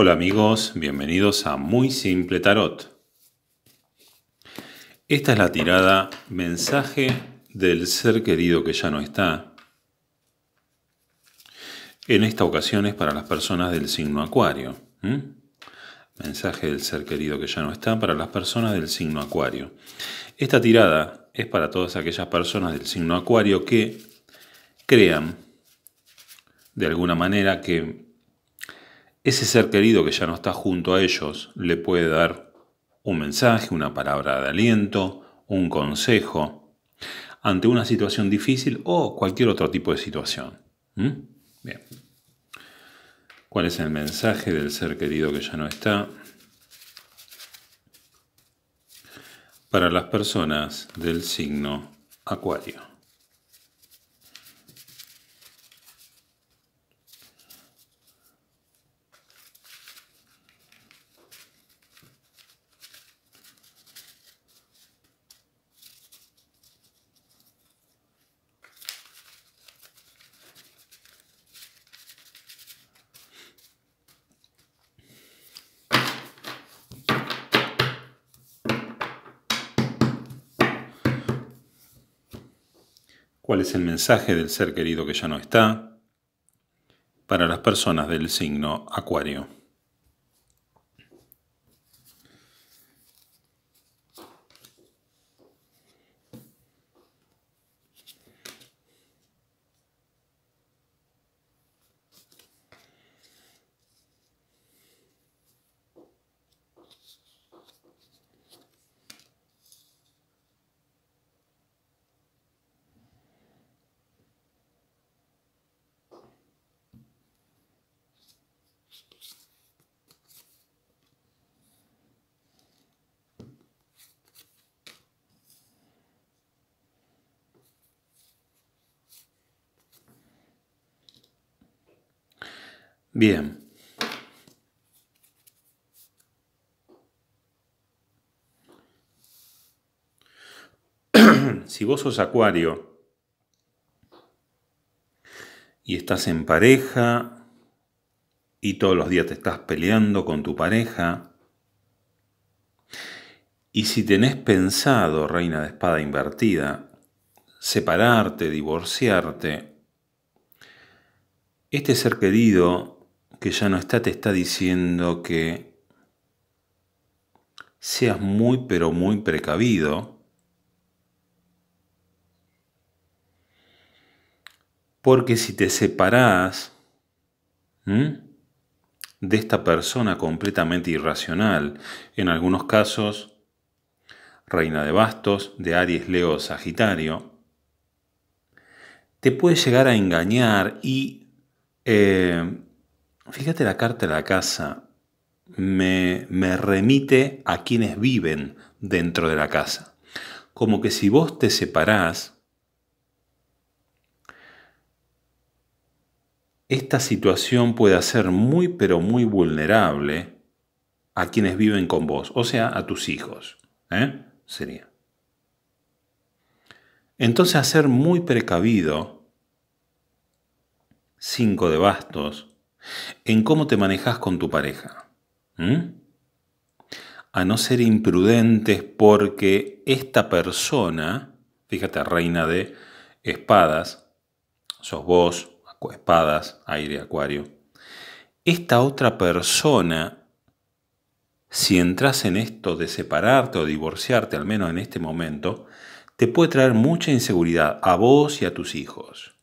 Hola amigos, bienvenidos a Muy Simple Tarot. Esta es la tirada Mensaje del ser querido que ya no está. En esta ocasión es para las personas del signo Acuario. Mensaje del ser querido que ya no está para las personas del signo Acuario. Esta tirada es para todas aquellas personas del signo Acuario que crean de alguna manera que ese ser querido que ya no está junto a ellos le puede dar un mensaje, una palabra de aliento, un consejo ante una situación difícil o cualquier otro tipo de situación. ¿Mm? Bien. ¿Cuál es el mensaje del ser querido que ya no está? Para las personas del signo Acuario. cuál es el mensaje del ser querido que ya no está para las personas del signo Acuario. Bien. si vos sos acuario y estás en pareja y todos los días te estás peleando con tu pareja, y si tenés pensado, reina de espada invertida, separarte, divorciarte, este ser querido que ya no está te está diciendo que seas muy pero muy precavido. Porque si te separás de esta persona completamente irracional, en algunos casos, reina de bastos, de Aries, Leo, Sagitario, te puede llegar a engañar y eh, fíjate la carta de la casa, me, me remite a quienes viven dentro de la casa. Como que si vos te separás, esta situación puede hacer muy pero muy vulnerable a quienes viven con vos, o sea, a tus hijos. ¿eh? Sería. Entonces, hacer muy precavido, cinco de bastos, en cómo te manejas con tu pareja. A no ser imprudentes porque esta persona, fíjate, reina de espadas, sos vos, espadas, aire, acuario, esta otra persona, si entras en esto de separarte o divorciarte, al menos en este momento, te puede traer mucha inseguridad a vos y a tus hijos.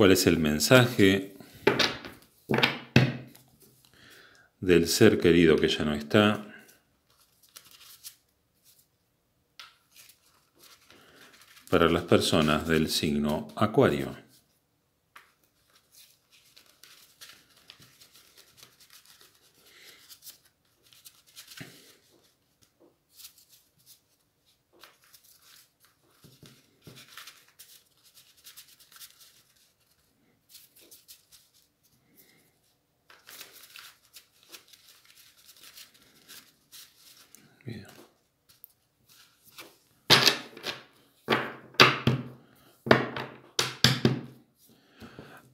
cuál es el mensaje del ser querido que ya no está. para las personas del signo Acuario.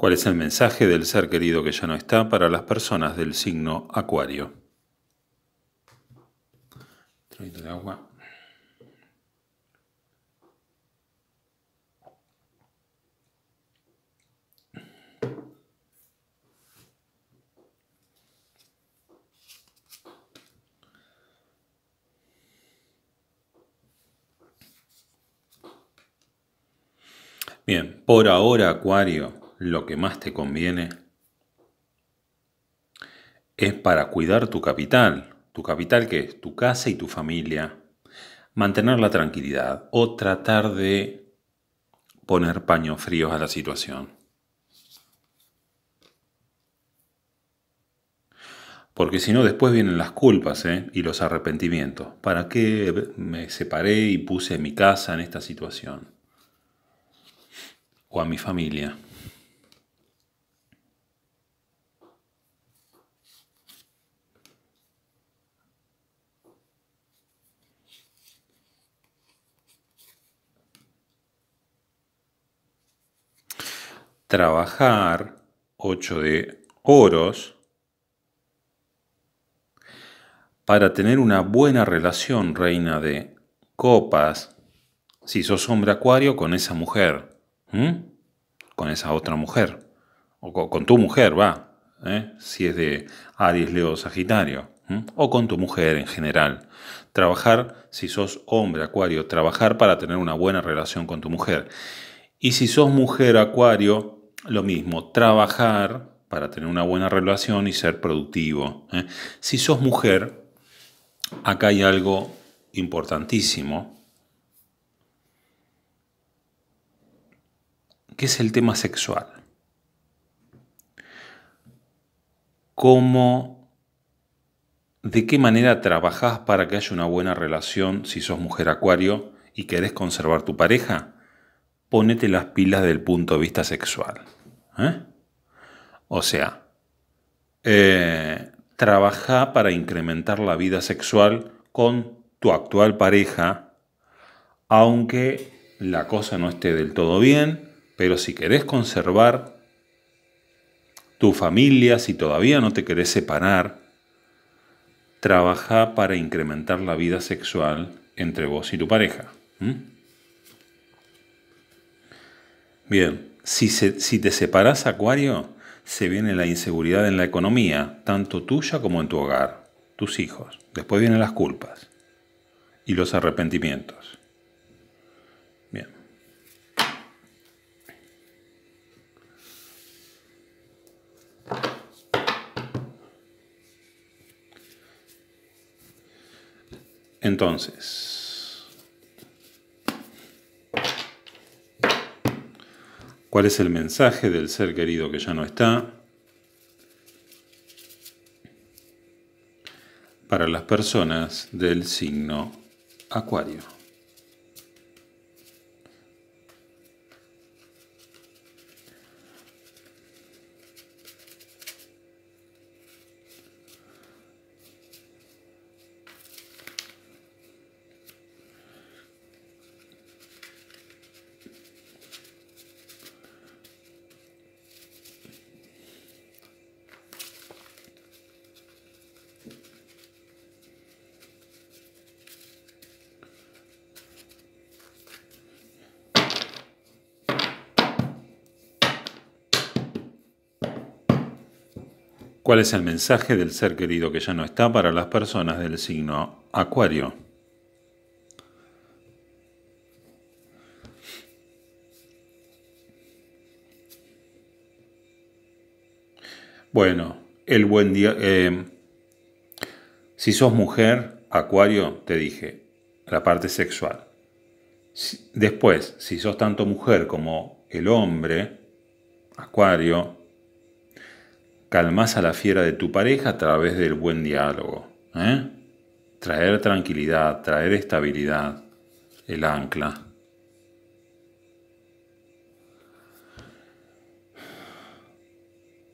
¿Cuál es el mensaje del ser querido que ya no está para las personas del signo Acuario? de agua. Bien, por ahora, Acuario, lo que más te conviene es para cuidar tu capital. Tu capital que es tu casa y tu familia. Mantener la tranquilidad o tratar de poner paños fríos a la situación. Porque si no, después vienen las culpas ¿eh? y los arrepentimientos. ¿Para qué me separé y puse mi casa en esta situación? O a mi familia. trabajar, 8 de oros, para tener una buena relación, reina de copas, si sos hombre acuario, con esa mujer, con esa otra mujer, o con tu mujer, va, ¿eh? si es de Aries, Leo, Sagitario, o con tu mujer en general. Trabajar, si sos hombre acuario, trabajar para tener una buena relación con tu mujer. Y si sos mujer acuario, lo mismo, trabajar para tener una buena relación y ser productivo. ¿eh? Si sos mujer, acá hay algo importantísimo, que es el tema sexual. ¿Cómo, de qué manera trabajás para que haya una buena relación si sos mujer acuario y querés conservar tu pareja? ponete las pilas del punto de vista sexual. ¿eh? O sea, eh, trabaja para incrementar la vida sexual con tu actual pareja, aunque la cosa no esté del todo bien, pero si querés conservar tu familia, si todavía no te querés separar, trabaja para incrementar la vida sexual entre vos y tu pareja. Bien, si, si te separas, Acuario, se viene la inseguridad en la economía, tanto tuya como en tu hogar, tus hijos. Después vienen las culpas y los arrepentimientos. Bien. Entonces, ¿Cuál es el mensaje del ser querido que ya no está? Para las personas del signo Acuario. ¿Cuál es el mensaje del ser querido que ya no está para las personas del signo Acuario? Bueno, el buen día... Eh, si sos mujer, Acuario, te dije, la parte sexual. Después, si sos tanto mujer como el hombre, Acuario, Calmas a la fiera de tu pareja a través del buen diálogo. ¿eh? Traer tranquilidad, traer estabilidad, el ancla.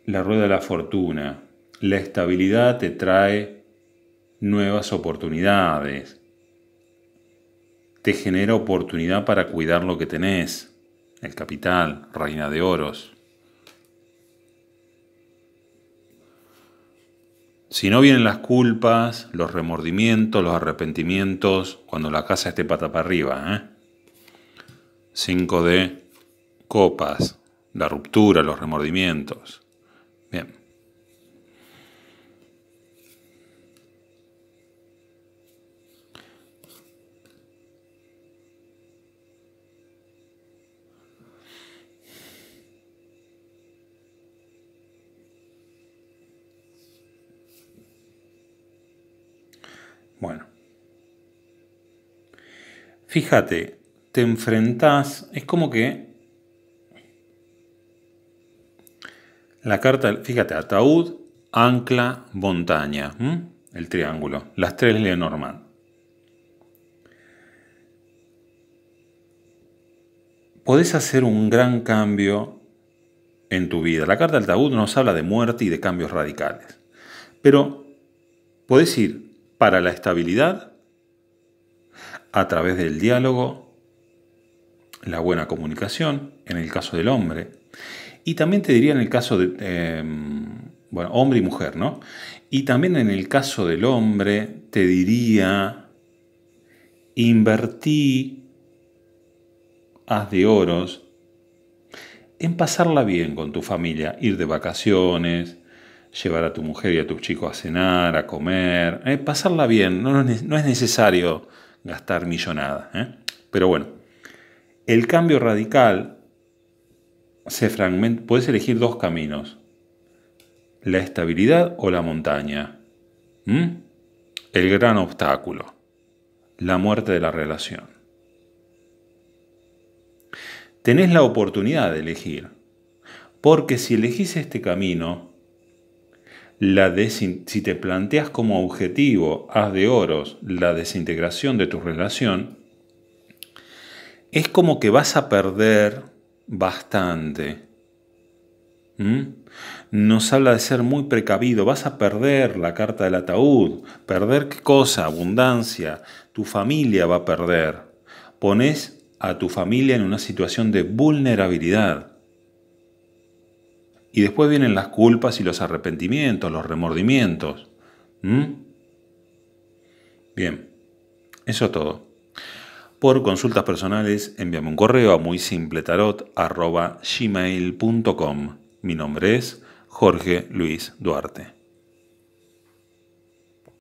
La rueda de la fortuna. La estabilidad te trae nuevas oportunidades. Te genera oportunidad para cuidar lo que tenés. El capital, reina de oros. Si no vienen las culpas, los remordimientos, los arrepentimientos, cuando la casa esté pata para arriba, 5 ¿eh? de copas, la ruptura, los remordimientos. Bien. Fíjate, te enfrentás, es como que la carta, fíjate, ataúd, ancla, montaña, el triángulo, las tres normal. Podés hacer un gran cambio en tu vida. La carta del ataúd nos habla de muerte y de cambios radicales. Pero podés ir para la estabilidad a través del diálogo, la buena comunicación, en el caso del hombre, y también te diría en el caso de, em, bueno, hombre y mujer, ¿no? Y también en el caso del hombre, te diría, invertí, haz de oros, en pasarla bien con tu familia, ir de vacaciones, llevar a tu mujer y a tus chicos a cenar, a comer, eh, pasarla bien, no es necesario gastar millonadas. ¿eh? Pero bueno, el cambio radical se fragmenta. Puedes elegir dos caminos: la estabilidad o la montaña. El gran obstáculo: la muerte de la relación. Tenés la oportunidad de elegir, porque si elegís este camino, la si te planteas como objetivo, haz de oros, la desintegración de tu relación, es como que vas a perder bastante. ¿Mm? Nos habla de ser muy precavido, vas a perder la carta del ataúd, perder qué cosa, abundancia, tu familia va a perder. Pones a tu familia en una situación de vulnerabilidad. Y después vienen las culpas y los arrepentimientos, los remordimientos. ¿Mm? Bien, eso todo. Por consultas personales, envíame un correo a muy simple Mi nombre es Jorge Luis Duarte.